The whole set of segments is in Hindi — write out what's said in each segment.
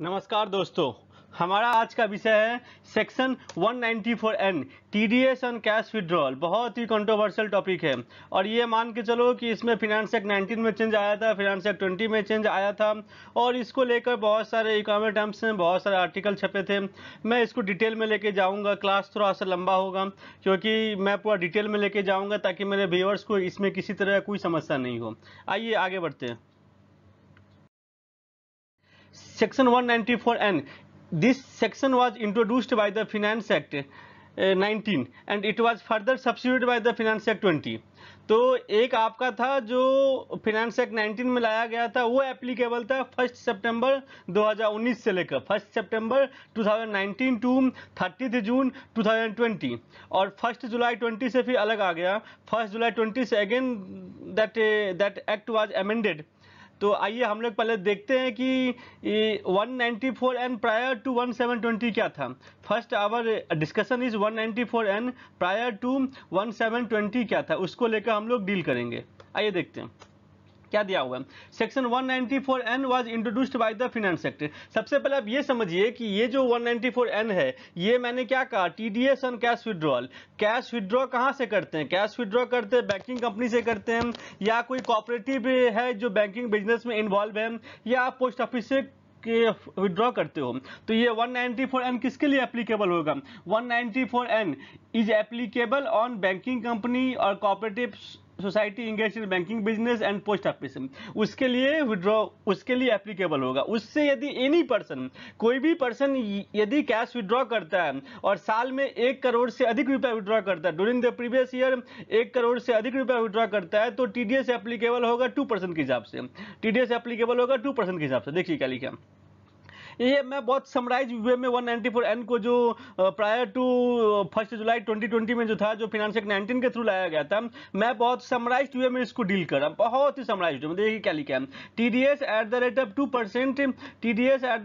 नमस्कार दोस्तों हमारा आज का विषय है section D S on cash withdrawal बहुत ही कंट्रोवर्शियल टॉपिक है और ये मान के चलो कि इसमें फिनेंस एक्ट 19 में चेंज आया था फिनेंस एक्ट 20 में चेंज आया था और इसको लेकर बहुत सारे इकोनॉमिक टर्म्स में बहुत सारे आर्टिकल छपे थे मैं इसको डिटेल में लेके जाऊँगा क्लास थोड़ा सा लंबा होगा क्योंकि मैं पूरा डिटेल में लेके जाऊँगा ताकि मेरे व्यूअर्स को इसमें किसी तरह कोई समस्या नहीं हो आइए आगे बढ़ते हैं section four N this section introduced introduced the the finance act 19 and it was further substituted by the finance act 20 तो एक आपका था जो फिनेंस एक्ट 19 में लाया गया था वो एप्लीकेबल था फर्स्ट सितंबर 2019 से लेकर फर्स्ट सितंबर 2019 टू थर्टीथ जून 2020 और फर्स्ट जुलाई 20 से फिर अलग आ गया फर्स्ट जुलाई 20 से again that that act was amended तो आइए हम लोग पहले देखते हैं कि 194 एन प्रायर टू 1720 क्या था first our discussion is 194 N prior to 1720 क्या था उसको लेकर हम लोग डील करेंगे आइए देखते हैं क्या दिया हुआ है section 194 N was introduced by the finance sector सबसे पहले आप ये समझिए कि ये जो 194 एन है ये मैंने क्या कहा TDS on cash withdrawal cash withdraw कहाँ से करते हैं कैश विड्रॉ करते हैं बैंकिंग कंपनी से करते हैं या कोई कॉपरेटिव है जो बैंकिंग बिजनेस में इन्वॉल्व है या आप पोस्ट ऑफिस से के विड्रॉ करते हो तो ये 194N किसके लिए एप्लीकेबल होगा 194N is applicable on banking company और cooperative society engage in banking business and post office उसके लिए विड्रॉ उसके लिए एप्लीकेबल होगा उससे यदि एनी पर्सन कोई भी पर्सन यदि कैश विड्रॉ करता है और साल में एक करोड़ से अधिक रुपया विड्रॉ करता है ड्यूरिंग द प्रीवियस ईयर एक करोड़ से अधिक रुपया विड्रॉ करता है तो टीडीएस एप्लीकेबल होगा टू परसेंट के हिसाब से टीडीएस एप्लीकेबल होगा टू परसेंट के हिसाब से देखिए क्या लिखा ये मैं बहुत समराइज वे में वन फोर एन को जो prior to first July twenty twenty में जो था जो फिनांस एक्ट नाइनटीन के थ्रू लाया गया था मैं बहुत समराइज वे में इसको डील कर रहा हूँ बहुत ही समराइज मतलब देखिए क्या लिखा है T D S at the rate of two percent T D S at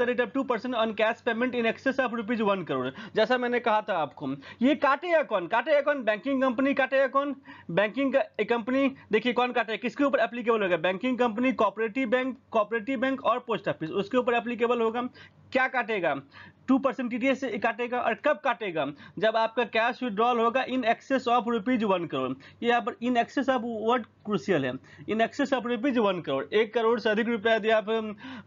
the rate of two percent on cash payment in excess of rupees one crore जैसा मैंने कहा था आपको ये काटे या कौन काटे या कौन बैंकिंग कंपनी काटे या कौन बैंकिंग कंपनी देखिए कौन काटे किसके ऊपर एप्लीकेबल होगा banking company cooperative bank cooperative bank और पोस्ट ऑफिस उसके ऊपर एप्लीकेबल अप्लीकेबल होगा क्या काटेगा टू परसेंट टी से काटेगा और कब काटेगा जब आपका कैश विड्रॉल होगा in excess of rupees one crore ये यहाँ पर in excess of word crucial है in excess of rupees one crore एक करोड़ से अधिक रुपया यदि आप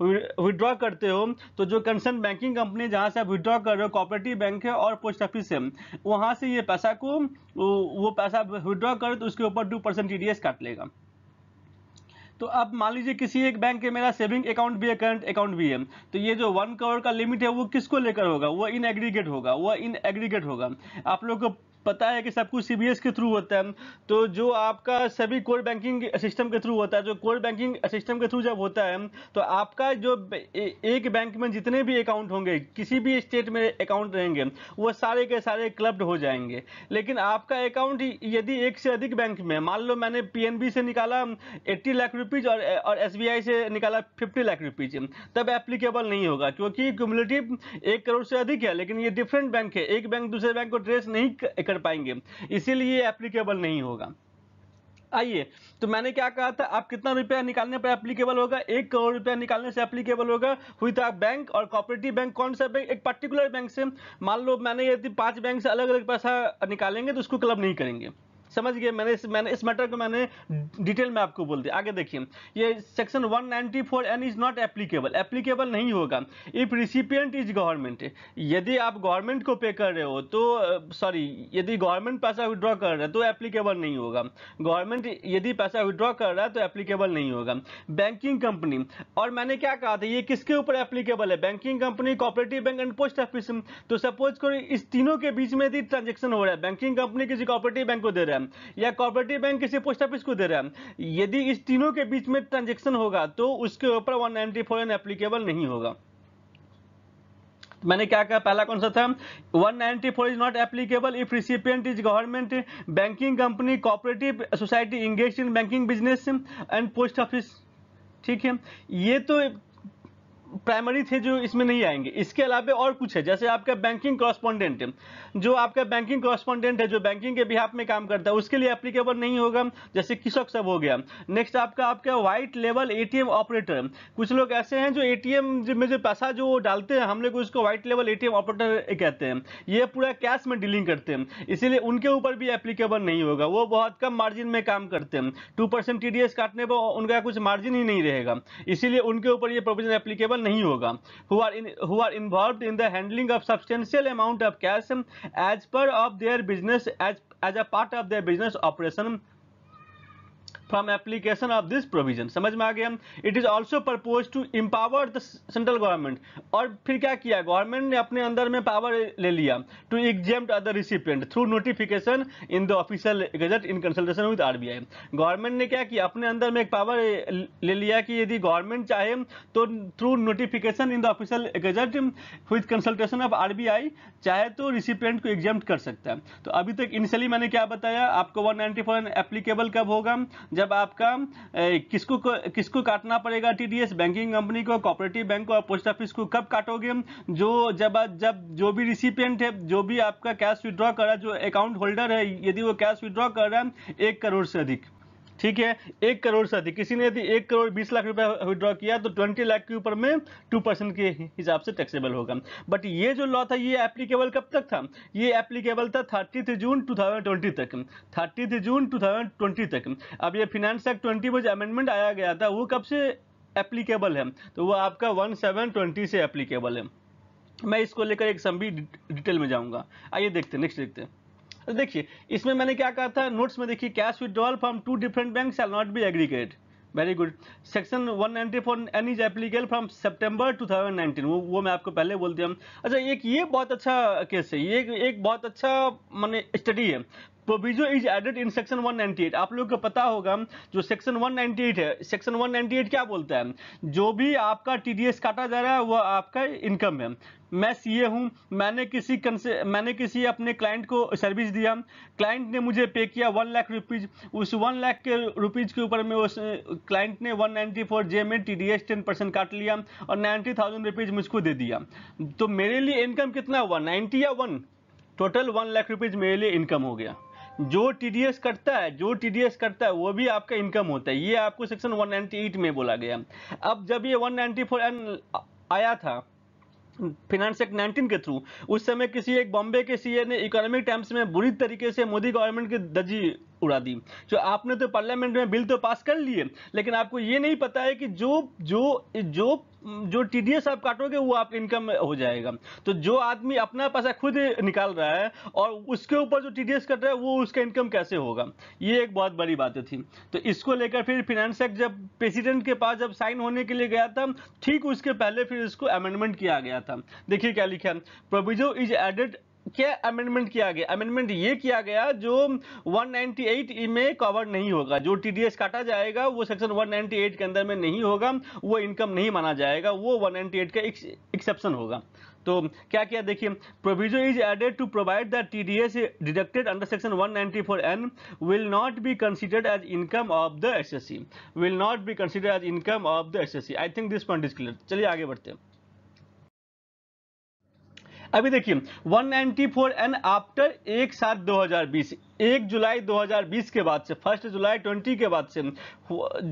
विड्रॉ करते हो तो जो कंसर्न बैंकिंग कंपनी जहाँ से आप विड्रॉ कर रहे हो कॉपरेटिव बैंक है और पोस्ट ऑफिस है वहाँ से ये पैसा को वो पैसा विड्रॉ करो तो उसके ऊपर टू परसेंट टी काट लेगा तो अब मान लीजिए किसी एक बैंक के मेरा सेविंग अकाउंट भी है करंट अकाउंट भी है तो ये जो वन करोड़ का लिमिट है वो किसको लेकर होगा वो इन एग्रीगेट होगा वो इन एग्रीगेट होगा आप लोग को पता है कि सब कुछ सी के थ्रू होता है तो जो आपका सभी कोर बैंकिंग सिस्टम के थ्रू होता है जो कोर बैंकिंग सिस्टम के थ्रू जब होता है तो आपका जो एक बैंक में जितने भी अकाउंट होंगे किसी भी स्टेट में अकाउंट रहेंगे वो सारे के सारे क्लब्ड हो जाएंगे लेकिन आपका अकाउंट यदि एक से अधिक बैंक में मान लो मैंने पी से निकाला एट्टी लाख रुपीज़ और एस से निकाला फिफ्टी लाख रुपीज़ तब एप्लीकेबल नहीं होगा क्योंकि क्यूमलेटिव एक करोड़ से अधिक है लेकिन ये डिफरेंट बैंक है एक बैंक दूसरे बैंक को ट्रेस नहीं कर कर पाएंगे इसीलिए एप्लीकेबल नहीं होगा आइए तो मैंने क्या कहा था आप कितना रुपया निकालने पर एप्लीकेबल होगा एक करोड़ रुपया निकालने से एप्लीकेबल होगा हुई था बैंक और कॉपरेटिव बैंक कौन सा बैंक एक पर्टिकुलर बैंक से मान लो मैंने यदि पांच बैंक से अलग अलग पैसा निकालेंगे तो उसको क्लब नहीं करेंगे समझ गए मैंने इस मैंने इस मैटर को मैंने डिटेल में आपको बोल दिया आगे देखिए ये section 194 ninety four N is not applicable applicable नहीं होगा इफ रिसिपियंट इज गवर्नमेंट यदि आप गवर्नमेंट को पे कर रहे हो तो सॉरी यदि गवर्नमेंट पैसा विड्रॉ कर रहे है तो एप्लीकेबल नहीं होगा गवर्नमेंट यदि पैसा विड्रॉ कर रहा है तो एप्लीकेबल नहीं होगा बैंकिंग कंपनी तो और मैंने क्या कहा था ये किसके ऊपर एप्लीकेबल है banking company cooperative bank and post office तो सपोज करो इस तीनों के बीच में यदि ट्रांजेक्शन हो रहा है बैंकिंग कंपनी किसी कॉपरेटिव बैंक को दे रहा है रहा है या कॉपरेटिव बैंक किसी पोस्ट ऑफिस को दे रहा है यदि इस तीनों के बीच में ट्रांजेक्शन होगा तो उसके ऊपर one ninety four N applicable नहीं होगा तो मैंने क्या कहा पहला कौन सा था 194 is not applicable if recipient is government banking company cooperative society engage in banking business and post office ठीक है ये तो प्राइमरी थे जो इसमें नहीं आएंगे इसके अलावा और कुछ है जैसे आपका बैंकिंग कॉरस्पॉन्डेंट है जो आपका बैंकिंग कॉरस्पॉन्डेंट है जो बैंकिंग के बिहाफ में काम करता है उसके लिए एप्लीकेबल नहीं होगा जैसे किसक सब हो गया नेक्स्ट आपका आपका व्हाइट लेवल ए ऑपरेटर कुछ लोग ऐसे हैं जो ए में जो पैसा जो डालते हैं हम लोग उसको व्हाइट लेवल ए ऑपरेटर कहते हैं ये पूरा कैश में डीलिंग करते हैं इसीलिए उनके ऊपर भी एप्लीकेबल नहीं होगा वो बहुत कम मार्जिन में काम करते हैं टू परसेंट काटने पर उनका कुछ मार्जिन ही नहीं रहेगा इसीलिए उनके ऊपर ये प्रोविजन एप्लीकेबल पॉसिबल नहीं होगा who are in who are involve in the handling of substantial amount of cash as per of their business as as a part of their business operation from application of this provision समझ में आ गया it is also purpose to empower the central government और फिर क्या किया गवर्नमेंट ने अपने अंदर में पावर ले लिया to exempt other recipient through notification in the official gazette in consultation with R government ने क्या किया अपने अंदर में एक पावर ले लिया कि यदि गवर्नमेंट चाहे तो through notification in the official gazette with consultation of R B I चाहे तो रिसिपियंट को एग्जेम्ट कर सकता है तो अभी तक इनिशियली मैंने क्या बताया आपको वन नाइन्टी एप्लीकेबल कब होगा जब आपका किसको किसको काटना पड़ेगा टीडीएस बैंकिंग कंपनी को कॉपरेटिव बैंक और पोस्ट ऑफिस को कब काटोगे जो जब जब जो भी रिसिपियंट है जो भी आपका कैश विड्रॉ कर रहा है जो अकाउंट होल्डर है यदि वो कैश विड्रॉ कर रहा है एक करोड़ से अधिक ठीक है एक करोड़ से अधिक किसी ने यदि एक करोड़ बीस लाख रुपया विद्रॉ किया तो ट्वेंटी लाख के ऊपर में टू परसेंट के हिसाब से टैक्सेबल होगा बट ये जो लॉ था ये एप्लीकेबल कब तक था ये एप्लीकेबल था थर्टीथ जून टू तक थर्टीथ जून टू तक अब ये फिनेंस एक्ट ट्वेंटी में जो अमेंडमेंट आया गया था वो कब से एप्लीकेबल है तो वो आपका वन सेवन ट्वेंटी से एप्लीकेबल है मैं इसको लेकर एक संभी डिटेल में जाऊंगा आइए देखते नेक्स्ट देखते हैं तो देखिए इसमें मैंने क्या कहा था नोट्स में देखिए cash withdrawal from two different bank shall not be aggregate very good section four N is applicable from September two वो वो मैं आपको पहले बोलती हूँ अच्छा एक ये बहुत अच्छा केस है ये एक बहुत अच्छा मैंने स्टडी है proviso is added in section 198 आप लोगों को पता होगा जो सेक्शन 198 है सेक्शन 198 क्या बोलता है जो भी आपका टीडीएस काटा जा रहा है वह आपका इनकम है मैं सीए हूँ मैंने किसी कंसे मैंने किसी अपने क्लाइंट को सर्विस दिया क्लाइंट ने मुझे पे किया वन लाख रुपीज़ उस वन लाख के रुपीज़ के ऊपर uh, में उस क्लाइंट ने वन नाइन्टी फोर जे में T D S ten percent काट लिया और नाइन्टी थाउजेंड रुपीज़ मुझको दे दिया तो मेरे लिए इनकम कितना हुआ नाइन्टी या one total one lakh rupees मेरे लिए इनकम हो गया जो टी कटता है जो टी कटता है वो भी आपका इनकम होता है ये आपको सेक्शन 198 में बोला गया अब जब ये 194 एन आया था फिनेंस एक्ट 19 के थ्रू उस समय किसी एक बॉम्बे के सीए ने इकोनॉमिक टाइम्स में बुरी तरीके से मोदी गवर्नमेंट की दर्जी उड़ा दी जो आपने तो पार्लियामेंट में बिल तो पास कर लिए लेकिन आपको ये नहीं पता है कि जो जो जो जो टीडीएस आप काटोगे वो आप इनकम हो जाएगा तो जो आदमी अपना पैसा खुद निकाल रहा है और उसके ऊपर जो टीडीएस कट रहा है वो उसका इनकम कैसे होगा ये एक बहुत बड़ी बात थी तो इसको लेकर फिर फिनेंस एक्ट जब प्रेसिडेंट के पास जब साइन होने के लिए गया था ठीक उसके पहले फिर इसको अमेंडमेंट किया गया था देखिए क्या लिखा प्रोविजो इज एडेड क्या अमेंडमेंट किया गया अमेंडमेंट ये किया गया जो 198 ई में कवर नहीं होगा जो टीडीएस काटा जाएगा वो सेक्शन 198 के अंदर में नहीं होगा वो इनकम नहीं माना जाएगा वो 198 का एक्सेप्शन होगा तो क्या किया देखिए provision is added to provide that S deducted under section 194 N will not be considered as income of the SSC will not be considered as income of the SSC I think this point is clear चलिए आगे बढ़ते हैं अभी देखिए 194 एंड आफ्टर एक सात 2020 एक जुलाई 2020 के बाद से फर्स्ट जुलाई 20 के बाद से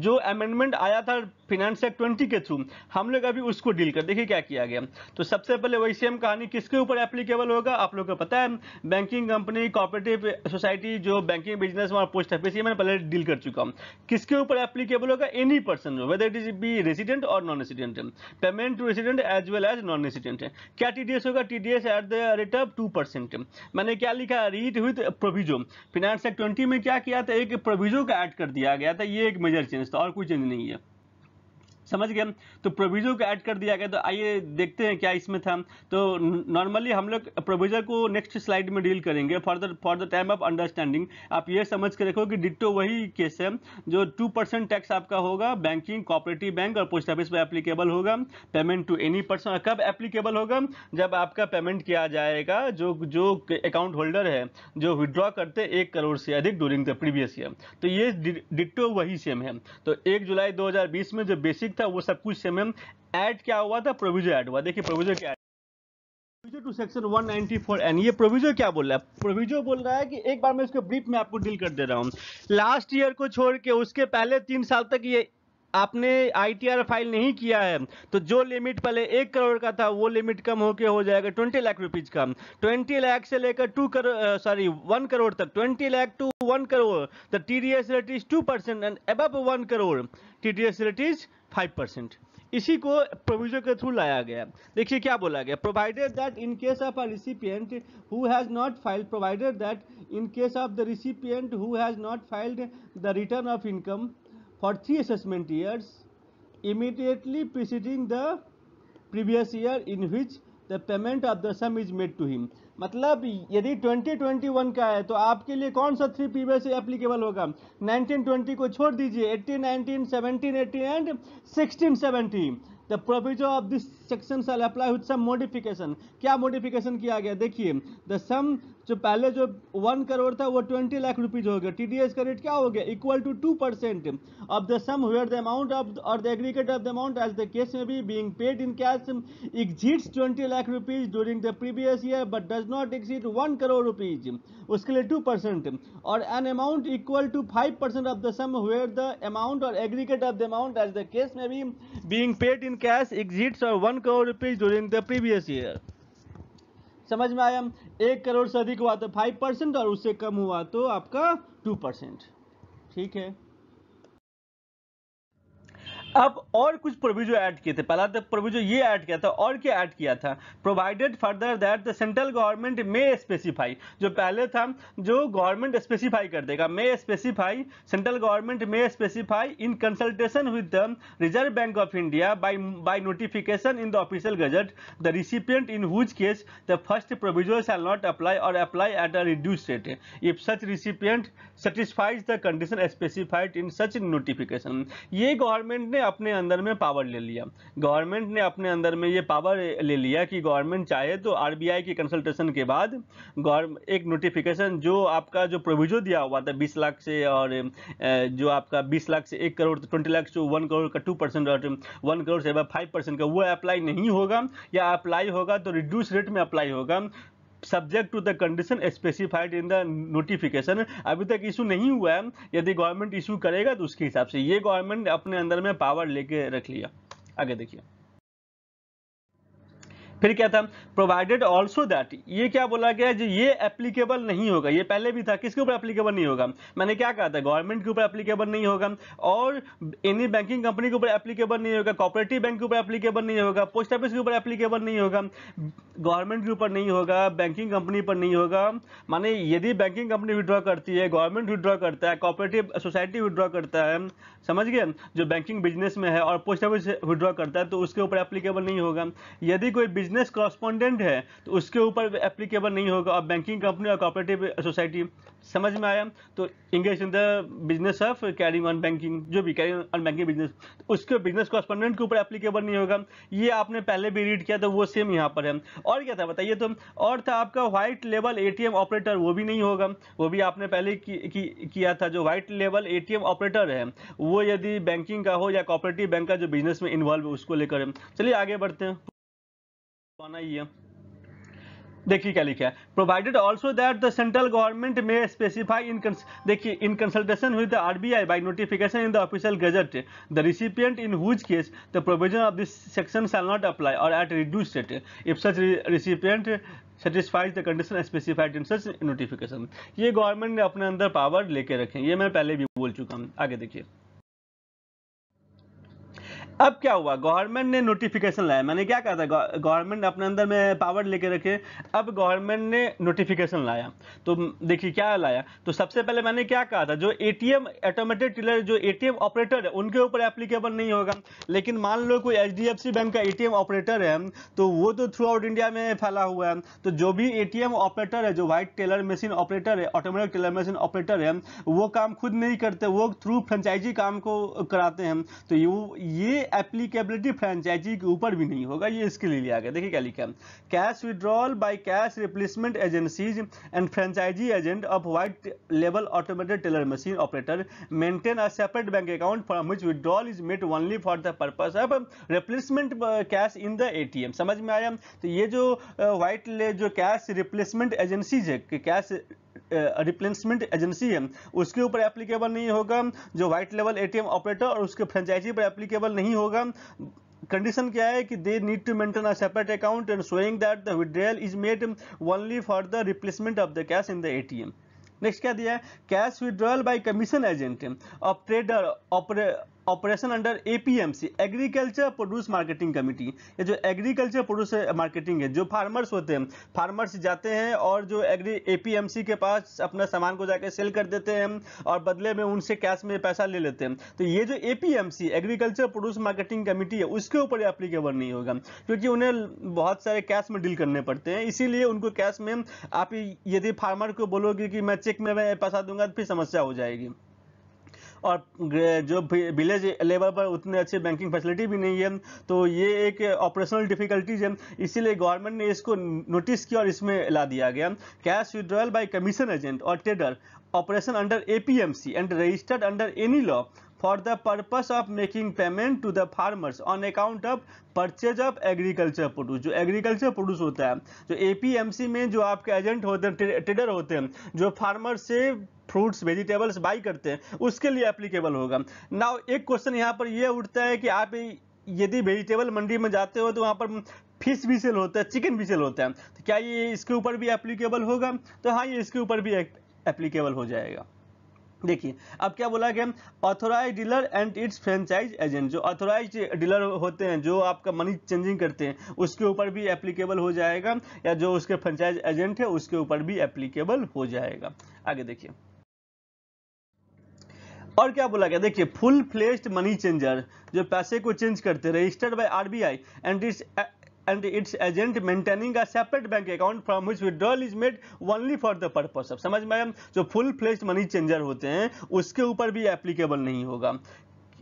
जो अमेंडमेंट आया था फिनेंस एक्ट 20 के थ्रू हम लोग अभी उसको डील कर देखिए क्या किया गया तो सबसे पहले वही सेम कहानी किसके ऊपर एप्लीकेबल होगा आप लोग को पता है बैंकिंग कंपनी कॉपरेटिव सोसाइटी जो बैंकिंग बिजनेस और पोस्ट ऑफिस ये मैंने पहले डील कर चुका हूँ किसके ऊपर एप्लीकेबल होगा any person whether it is be resident और non resident payment to resident as well as non resident क्या टी होगा T at the rate of two मैंने क्या लिखा read with proviso finance act twenty में क्या किया था एक प्रोविजो का ऐड कर दिया गया था ये एक मेजर चेंज था और कोई चेंज नहीं है समझ गए तो प्रोविजो को ऐड कर दिया गया तो आइए देखते हैं क्या इसमें था तो नॉर्मली हम लोग प्रोविजर को नेक्स्ट स्लाइड में डील करेंगे for the for the time of understanding आप ये समझ के रखो कि डिट्टो वही केस है जो टू परसेंट टैक्स आपका होगा बैंकिंग कॉपरेटिव बैंक और पोस्ट ऑफिस में एप्लीकेबल होगा पेमेंट टू एनी पर्सन कब एप्लीकेबल होगा जब आपका पेमेंट किया जाएगा जो जो अकाउंट होल्डर है जो विदड्रॉ करते एक करोड़ से अधिक ड्यूरिंग द प्रीवियस ईयर तो ये डिट्टो वही सेम है तो एक जुलाई दो में जो बेसिक था वो सब कुछ सेम है ऐड क्या हुआ था प्रोविजर ऐड हुआ देखिए प्रोविजर क्या प्रोविजर टू सेक्शन 194 एन ये प्रोविजर क्या बोल रहा है प्रोविजर बोल रहा है कि एक बार मैं इसको ब्रीफ में आपको डील कर दे रहा हूँ लास्ट ईयर को छोड़ के उसके पहले तीन साल तक ये आपने आईटीआर फाइल नहीं किया है तो जो लिमिट पहले एक करोड़ का था वो लिमिट कम होकर हो जाएगा ट्वेंटी लाख रुपीज का ट्वेंटी लाख से लेकर two crore sorry one crore तक twenty lakh to one crore तो T D S rate is two percent and अब one crore T D S rate is five percent इसी को प्रोविजन के थ्रू लाया गया देखिए क्या बोला गया provided that in case of a recipient who has not filed provided that in case of the recipient who has not filed the return of income for three assessment years immediately preceding the previous year in which the payment of the sum is made to him मतलब यदि 2021 का है तो आपके लिए कौन सा थ्री प्रीवियस एप्लीकेबल होगा 1920 को छोड़ दीजिए 18, 19, 17, 18 and 16, 17 the provision of this section shall apply with some modification क्या मोडिफिकेशन किया गया देखिए द सम जो पहले जो वन करोड़ था वो ट्वेंटी लाख रुपीज हो गया टी डी एस का रेट क्या हो गया equal to two percent of the sum where the amount of और the aggregate of the amount as the case may be being paid in cash exceeds twenty lakh rupees during the previous year but does not exceed one crore rupees उसके लिए टू परसेंट और an amount equal to five percent of the sum where the amount और aggregate of the amount as the case may be being paid in cash exceeds और one one crore rupees during the previous year समझ में आया एक करोड़ से अधिक हुआ तो फाइव परसेंट और उससे कम हुआ तो आपका टू परसेंट ठीक है अब और कुछ प्रोविजो ऐड किए थे पहला तो प्रोविजो ये ऐड किया था और क्या ऐड किया था provided further that the central government may specify जो पहले था जो गवर्नमेंट स्पेसिफाई कर देगा may specify central government may specify in consultation with the Reserve Bank of India by by notification in the official gazette the recipient in whose case the first proviso shall not apply और apply at a reduce rate if such recipient satisfies the condition specified in such notification ये गवर्नमेंट ने अपने अंदर में पावर ले लिया गवर्नमेंट ने अपने अंदर में ये पावर ले लिया कि गवर्नमेंट चाहे तो आरबीआई की कंसल्टेशन के बाद एक नोटिफिकेशन जो आपका जो प्रोविजो दिया हुआ था बीस लाख से और जो आपका बीस लाख से एक करोड़ ट्वेंटी लाख से वन करोड़ का टू परसेंट और वन करोड़ से फाइव परसेंट का वो अप्लाई नहीं होगा या अप्लाई होगा तो रिड्यूस रेट में अप्लाई होगा subject to the condition specified in the notification अभी तक इशू नहीं हुआ है यदि गवर्नमेंट इशू करेगा तो उसके हिसाब से ये गवर्नमेंट अपने अंदर में पावर लेके रख लिया आगे देखिए फिर क्या था प्रोवाइडेड ऑल्सो दैट ये क्या बोला गया जो ये एप्लीकेबल नहीं होगा ये पहले भी था किसके ऊपर एप्लीकेबल नहीं होगा मैंने क्या कहा था गवर्नमेंट के ऊपर एप्लीकेबल नहीं होगा और एनी बैंकिंग कंपनी के ऊपर एप्लीकेबल नहीं होगा कॉपरेटिव बैंक के ऊपर एप्लीकेबल नहीं होगा पोस्ट ऑफिस के ऊपर एप्लीकेबल नहीं होगा गवर्नमेंट के ऊपर नहीं होगा बैंकिंग कंपनी पर नहीं होगा माने यदि बैंकिंग कंपनी विड्रॉ करती है गवर्नमेंट विड्रॉ करता है कॉपरेटिव सोसाइटी विड्रॉ करता है समझ गए जो बैंकिंग बिजनेस में है और पोस्ट ऑफिस विड्रॉ करता है तो उसके ऊपर एप्लीकेबल नहीं होगा यदि कोई बिजनेस कॉरस्पॉन्डेंट है तो उसके ऊपर एप्लीकेबल नहीं होगा और बैंकिंग कंपनी और कॉपरेटिव सोसाइटी समझ में आया तो engage in the business of carrying on banking जो भी कैरिंग ऑन बैंकिंग बिजनेस तो उसके बिजनेस कॉरस्पॉन्डेंट के ऊपर एप्लीकेबल नहीं होगा ये आपने पहले भी रीड किया था वो सेम यहाँ पर है और क्या था बताइए तो और था आपका व्हाइट लेवल ए ऑपरेटर वो भी नहीं होगा वो भी आपने पहले की, की, किया था जो व्हाइट लेवल ए ऑपरेटर है वो यदि बैंकिंग का हो या कॉपरेटिव बैंक का जो बिजनेस में इन्वॉल्व है उसको लेकर चलिए आगे बढ़ते हैं देखिए क्या लिखा है provided also that the central government may specify in देखिए in consultation with the RBI by notification in the official gazette the recipient in whose case the provision of this section shall not apply और at reduce rate if such recipient satisfies the condition specified in such notification ये गवर्नमेंट ने अपने अंदर पावर लेके रखें ये मैं पहले भी बोल चुका हूँ आगे देखिए अब क्या हुआ गवर्नमेंट ने नोटिफिकेशन लाया मैंने क्या कहा था गवर्नमेंट अपने अंदर में पावर लेके रखे अब गवर्नमेंट ने नोटिफिकेशन लाया तो देखिए क्या लाया तो सबसे पहले मैंने क्या कहा था जो एटीएम ऑटोमेटेड टेलर जो एटीएम ऑपरेटर है उनके ऊपर एप्लीकेबल नहीं होगा लेकिन मान लो कोई एच बैंक का एम ऑपरेटर है तो वो तो थ्रू आउट इंडिया में फैला हुआ है तो जो भी एम ऑपरेटर है जो व्हाइट टेलर मशीन ऑपरेटर है ऑटोमेटिक टेलर मशीन ऑपरेटर है वो काम खुद नहीं करते वो थ्रू फ्रेंचाइजी काम को कराते हैं तो ये एप्लीकेबिलिटी फ्रेंचाइजी के ऊपर भी नहीं होगा ये इसके लिए लिया गया देखिए क्या लिखा है cash withdrawal by cash replacement agencies and franchisee agent of white लेवल automated teller machine operator maintain a separate bank account from which withdrawal is made only for the purpose of replacement cash in the A समझ में आया तो ये जो वाइट uh, जो कैश रिप्लेसमेंट एजेंसीज है कैश रिप्लेसमेंट एजेंसी है उसके ऊपर एप्लीकेबल नहीं होगा जो व्हाइट लेवल एटीएम ऑपरेटर और उसके फ्रेंचाइजी पर एप्लीकेबल नहीं होगा कंडीशन क्या है कि they need to maintain a separate account and showing that the withdrawal is made only for the replacement of the cash in the ATM next क्या दिया है cash withdrawal by commission agent अब trader operation under APMC agriculture produce marketing committee ये जो एग्रीकल्चर प्रोड्यूस मार्केटिंग है जो फार्मर्स होते हैं फार्मर्स जाते हैं और जो एग्री एपीएमसी के पास अपना सामान को जाकर सेल कर देते हैं और बदले में उनसे कैश में पैसा ले लेते हैं तो ये जो APMC agriculture produce marketing committee है उसके ऊपर एप्लीकेबल नहीं होगा क्योंकि उन्हें बहुत सारे कैश में डील करने पड़ते हैं इसीलिए उनको कैश में आप यदि फार्मर को बोलोगे कि मैं चेक में पैसा दूंगा तो फिर समस्या हो जाएगी और जो विलेज लेवल पर उतने अच्छे बैंकिंग फैसिलिटी भी नहीं है तो ये एक ऑपरेशनल डिफिकल्टीज है इसीलिए गवर्नमेंट ने इसको नोटिस किया और इसमें ला दिया गया cash withdrawal by commission agent और trader operation under APMC and registered under any law for the purpose of making payment to the farmers on account of purchase of agriculture produce जो एग्रीकल्चर प्रोड्यूस होता है जो सी में जो आपके एजेंट होते हैं ट्रेडर होते हैं जो फार्मर से फ्रूट्स वेजिटेबल्स बाई करते हैं उसके लिए एप्लीकेबल होगा ना एक क्वेश्चन यहाँ पर यह उठता है कि आप यदि वेजिटेबल मंडी में जाते हो तो वहाँ पर फिश भी सेल होता है चिकन भी सेल होता है तो क्या ये इसके ऊपर भी एप्लीकेबल होगा तो हाँ ये इसके ऊपर भी एप्लीकेबल हो जाएगा देखिए अब क्या बोला गया authorised dealer and its franchise agent जो ऑथोराइज डीलर होते हैं जो आपका मनी चेंजिंग करते हैं उसके ऊपर भी एप्लीकेबल हो जाएगा या जो उसके फ्रेंचाइज एजेंट है उसके ऊपर भी एप्लीकेबल हो जाएगा आगे देखिए और क्या बोला गया देखिए फुल फ्लेस्ड मनी चेंजर जो पैसे को चेंज करते registered by RBI and its and its agent maintaining a separate bank account from which withdrawal is made only for the purpose of समझ में जो फुल फ्लेस्ड मनी चेंजर होते हैं उसके ऊपर भी एप्लीकेबल नहीं होगा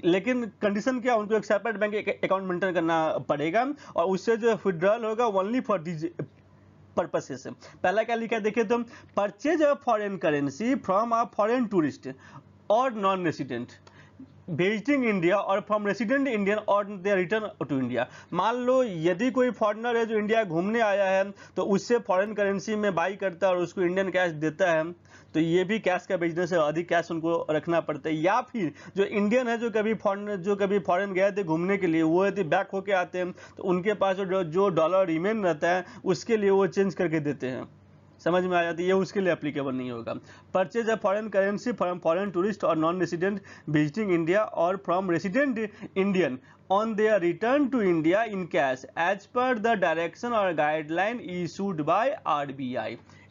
लेकिन कंडीशन क्या उनको एक सेपरेट बैंक अकाउंट मेंटेन करना पड़ेगा और उससे जो विड्रॉल होगा ओनली फॉर दीज पर्पसेस पहला क्या लिखा है देखिए तो purchase a foreign currency from a foreign tourist or non-resident based India और फ्रॉम रेसिडेंट इंडियन और दे रिटर्न टू इंडिया मान लो यदि कोई फॉरनर है जो इंडिया घूमने आया है तो उससे फॉरेन करेंसी में बाई करता है और उसको इंडियन कैश देता है तो ये भी कैश का बिजनेस है अधिक कैश उनको रखना पड़ता है या फिर जो इंडियन है जो कभी फॉरन जो कभी फॉरेन गए थे घूमने के लिए वो यदि बैक होके आते हैं तो उनके पास जो डॉलर रिमेन रहता है उसके लिए वो चेंज करके देते हैं समझ में आ जाती है ये उसके लिए अप्लीकेबल नहीं होगा purchase a foreign currency from foreign tourist और नॉन रेसिडेंट विजिटिंग इंडिया और from resident Indian on on their return to India in cash as per the direction or guideline issued by RBI.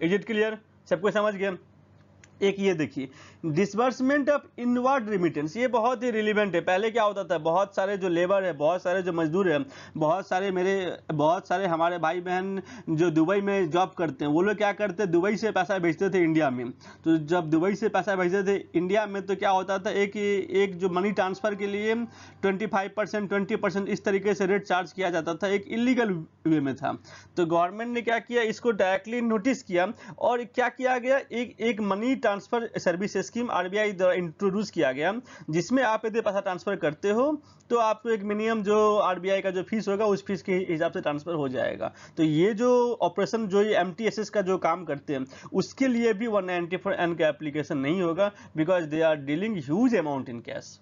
Is it clear सबको समझ गए एक ये देखिए डिसबर्समेंट ऑफ इनवर्ड रिमिटेंस ये बहुत ही रिलीवेंट है पहले क्या होता था बहुत सारे जो लेबर है बहुत सारे जो मजदूर है बहुत सारे मेरे बहुत सारे हमारे भाई बहन जो दुबई में जॉब करते हैं वो लोग क्या करते दुबई से पैसा भेजते थे इंडिया में तो जब दुबई से पैसा भेजते थे इंडिया में तो क्या होता था एक एक जो मनी ट्रांसफ़र के लिए twenty five percent twenty percent इस तरीके से रेट चार्ज किया जाता था एक इलीगल वे में था तो गवर्नमेंट ने क्या किया इसको डायरेक्टली नोटिस किया और क्या किया गया एक एक money transfer services scheme RBI द्वारा इंट्रोड्यूस किया गया जिसमें आप यदि पैसा ट्रांसफर करते हो तो आपको एक मिनिमम जो आरबीआई का जो फीस होगा उस फीस के हिसाब से ट्रांसफर हो जाएगा तो ये जो ऑपरेशन जो एस एस का जो काम करते हैं उसके लिए भी वन एन का एप्लीकेशन नहीं होगा because they are dealing huge amount in cash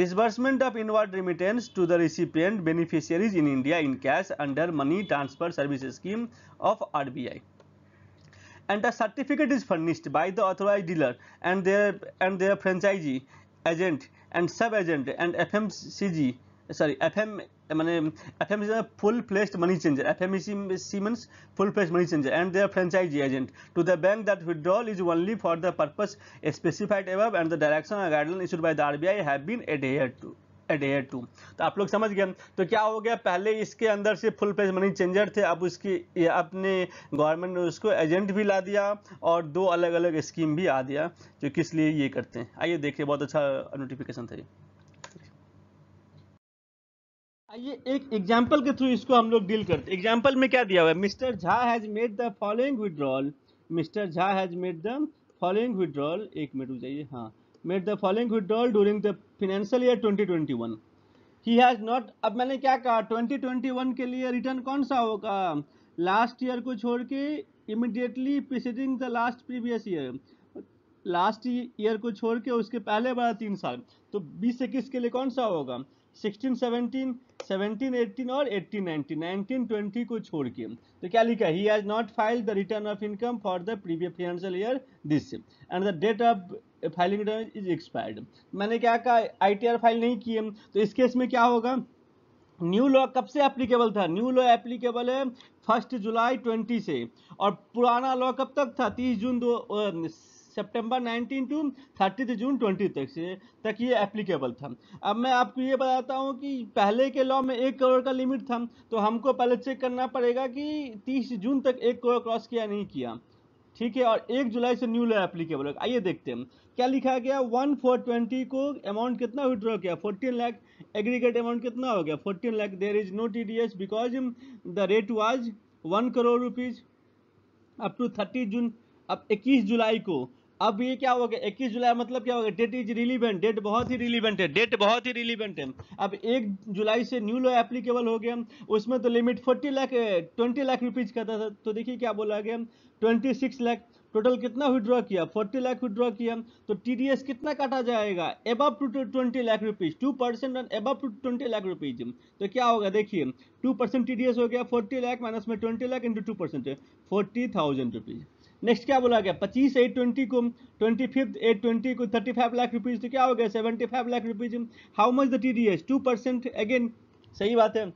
inward remittance to the to the in India in cash under money transfer service scheme of R B I and the certificate is furnished by the authorized dealer and their and their franchisee agent and sub agent and FMCG sorry FM is a full placed money changer FMC Siemens full placed money changer and their franchisee agent to the bank that withdrawal is only for the purpose specified above and the direction or guideline issued by the RBI have been adhered to adhere to तो आप लोग समझ गए तो क्या हो गया पहले इसके अंदर से फुल पेज मनी चेंजर थे अब उसकी अपने गवर्नमेंट ने उसको एजेंट भी ला दिया और दो अलग अलग स्कीम भी आ दिया जो किस लिए ये करते हैं आइए देखिए बहुत अच्छा नोटिफिकेशन था ये आइए एक एग्जाम्पल के थ्रू इसको हम लोग डील करते एग्जाम्पल में क्या दिया हुआ है mister Jha has made the following withdrawal mister Jha has made the following withdrawal एक मिनट हो जाइए हाँ made the following withdrawal during the financial year 2021 he has not अब मैंने क्या कहा 2021 के लिए रिटर्न कौन सा होगा लास्ट ईयर को छोड़ के immediately preceding the last previous year last year को छोड़ के उसके पहले बड़ा तीन साल तो बीस इक्कीस के लिए कौन सा होगा 16 17 17 18 और 18 19 19 20 को छोड़ के तो क्या लिखा he has not file the return of income for the previous financial year this and the date of filing return is expired मैंने क्या कहा आईटीआर फाइल नहीं किए तो इस केस में क्या होगा न्यू लॉ कब से एप्लीकेबल था न्यू लॉ एप्लीकेबल है फर्स्ट जुलाई ट्वेंटी से और पुराना लॉ कब तक था तीस जून दो September nineteen to thirty June 20 तक से तक ये एप्लीकेबल था अब मैं आपको ये बताता हूँ कि पहले के लॉ में एक करोड़ का लिमिट था तो हमको पहले चेक करना पड़ेगा कि 30 जून तक एक करोड़ क्रॉस किया नहीं किया ठीक है और एक जुलाई से न्यू लॉ एप्लीकेबल है आइए देखते हैं क्या लिखा गया वन फोर ट्वेंटी को अमाउंट कितना विड्रॉ किया फोर्टीन लाख एग्रीगेट अमाउंट कितना हो गया fourteen lakh there is no T because the rate was one crore rupees up to thirty June अब इक्कीस जुलाई को अब ये क्या हो गया इक्कीस जुलाई मतलब क्या हो गया डेट इज रिलीवेंट डेट बहुत ही रिलीवेंट है डेट बहुत ही रिलीवेंट है अब एक जुलाई से न्यू लॉ एप्लीकेबल हो गया उसमें तो limit forty lakh twenty lakh rupees का था तो देखिए क्या बोला गया ट्वेंटी सिक्स लाख टोटल कितना विड्रॉ किया फोर्टी लाख विड्रॉ किया तो टी कितना काटा जाएगा above to twenty lakh rupees two percent on above to twenty lakh rupees तो क्या होगा देखिए टू परसेंट टी हो गया फोर्टी लाख माइनस में twenty lakh into two percent forty thousand rupees next क्या बोला गया पच्चीस एट ट्वेंटी को ट्वेंटी फिफ्थ एट ट्वेंटी को थर्टी फाइव लाख रुपीज़ तो क्या हो गया seventy five lakh rupees how much the T D S two percent again सही बात है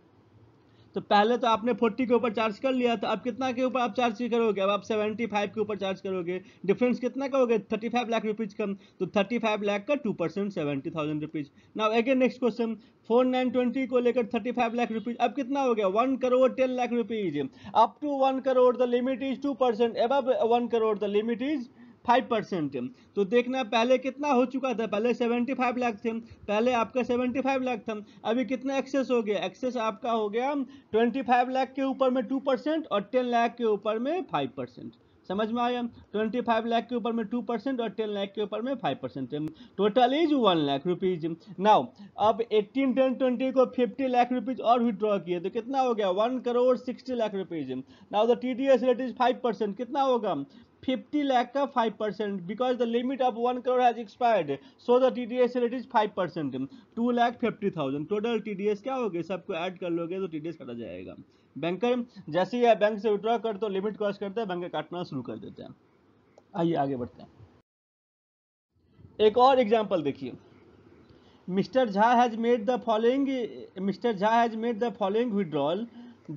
तो पहले तो आपने फोर्टी के ऊपर चार्ज कर लिया तो अब कितना के ऊपर आप चार्ज करोगे अब आप सेवेंटी फाइव के ऊपर चार्ज करोगे डिफरेंस कितना करोगे थर्टी फाइव लाख रुपीज़ कम तो थर्टी फाइव लाख का two percent seventy thousand rupees ना again next question four nine twenty को लेकर थर्टी फाइव लाख रुपीज़ अब कितना हो गया one crore ten lakh rupees up to one crore the limit is two percent above one crore the limit is five percent तो देखना पहले कितना हो चुका था पहले सेवेंटी फाइव लाख थे पहले आपका सेवेंटी फाइव लाख था अभी कितना एक्सेस हो गया एक्सेस आपका हो गया ट्वेंटी फाइव लाख के ऊपर में टू परसेंट और टेन लाख के ऊपर में फाइव परसेंट समझ में आया ट्वेंटी फाइव लाख के ऊपर में टू परसेंट और टेन लाख के ऊपर में five percent total is one lakh rupees now अब एट्टीन टेन ट्वेंटी को फिफ्टी लाख रुपीज और विड्रॉ किए तो कितना हो गया one crore sixty lakh rupees now the T D S rate is five percent कितना होगा 50 lakh ka 5% because the limit of 1 crore has expired so the TDS rate is 5% 2 lakh 50,000 total TDS क्या हो गया सबको ऐड कर लोगे तो TDS कटा जाएगा बैंकर जैसे ही बैंक से विड्रॉ कर तो लिमिट क्रॉस करते हैं बैंक काटना शुरू कर देते हैं आइए आगे बढ़ते हैं एक और एग्जाम्पल देखिए mister Jha has made the following mister Jha has made the following withdrawal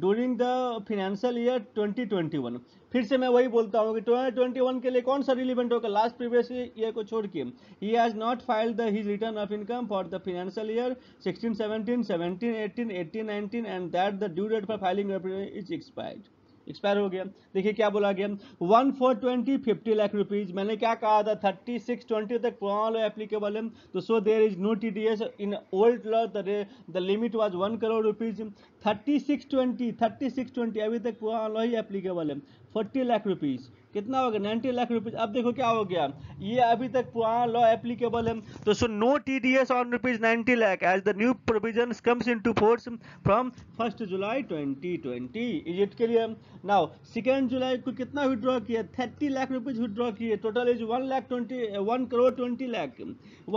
during the financial year 2021 फिर से मैं वही बोलता हूँ कि 2021 के लिए कौन सा रिलीवेंट होगा लास्ट प्रीवियस ईयर को छोड़ के he has not file the his return of income for the financial year 16 17 17 18 18 19 and that the due date for filing is expired expire हो गया देखिए क्या बोला गया one four twenty fifty lakh rupees मैंने क्या कहा था थर्टी सिक्स ट्वेंटी तक पुराना लॉ एप्लीकेबल है तो so there is no T D S in old law the limit was one crore rupees thirty six twenty thirty six twenty अभी तक पुराना लॉ ही एप्लीकेबल है फोर्टी लाख रुपीज़ कितना हो गया नाइन्टी लाख रुपीज अब देखो क्या हो गया ये अभी तक पुराना लॉ एप्लीकेबल है तो so no T D S on rupees ninety lakh as the new provision comes into force from first July twenty twenty is it के लिए नाउ सेकेंड जुलाई को कितना विड्रॉ किया थर्टी लाख रुपीज विड्रॉ किए total is one lakh twenty one crore twenty lakh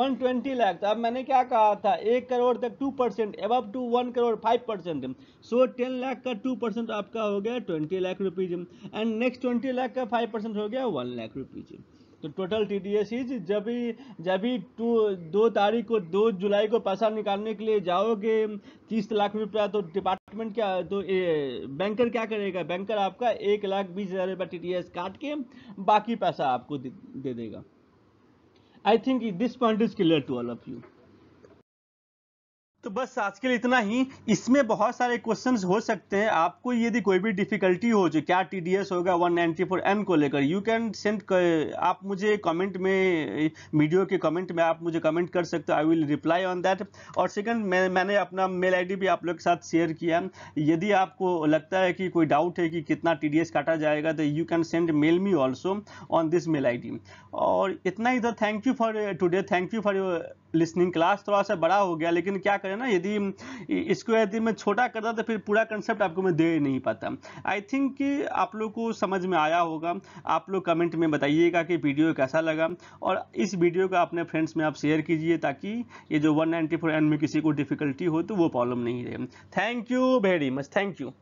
one twenty lakh तो अब मैंने क्या कहा था एक करोड़ तक two percent above to one crore five percent so ten lakh का टू परसेंट आपका हो गया twenty lakh rupees and next twenty lakh का फाइव परसेंट हो गया वन लाख रुपीज़ तो total T D S is जब भी जब भी टू दो तारीख को दो जुलाई को पैसा निकालने के लिए जाओगे तीस लाख रुपया तो डिपार्टमेंट क्या तो ए, बैंकर क्या करेगा बैंकर आपका एक लाख बीस हज़ार रुपया टी डी एस काट के बाकी पैसा आपको दे, दे देगा I think this point is clear to all of you तो बस आज के लिए इतना ही इसमें बहुत सारे क्वेश्चंस हो सकते हैं आपको यदि कोई भी डिफिकल्टी हो जो क्या टीडीएस होगा 194 एम को लेकर यू कैन सेंड आप मुझे कमेंट में वीडियो के कमेंट में आप मुझे कमेंट कर सकते हो I will reply on that और सेकंड मैं मैंने अपना मेल आईडी भी आप लोग के साथ शेयर किया यदि आपको लगता है कि कोई डाउट है कि कितना टी काटा जाएगा तो you can send mail me also on this mail I और इतना ही तो thank you for today thank you for your listening class थोड़ा सा बड़ा हो गया लेकिन क्या करें जाएगा ना यदि इसको यदि मैं छोटा करता तो फिर पूरा कंसेप्ट आपको मैं दे नहीं पाता आई थिंक कि आप लोग को समझ में आया होगा आप लोग कमेंट में बताइएगा कि वीडियो कैसा लगा और इस वीडियो को अपने फ्रेंड्स में आप शेयर कीजिए ताकि ये जो वन नाइन्टी में किसी को डिफिकल्टी हो तो वो प्रॉब्लम नहीं रहे thank you very much thank you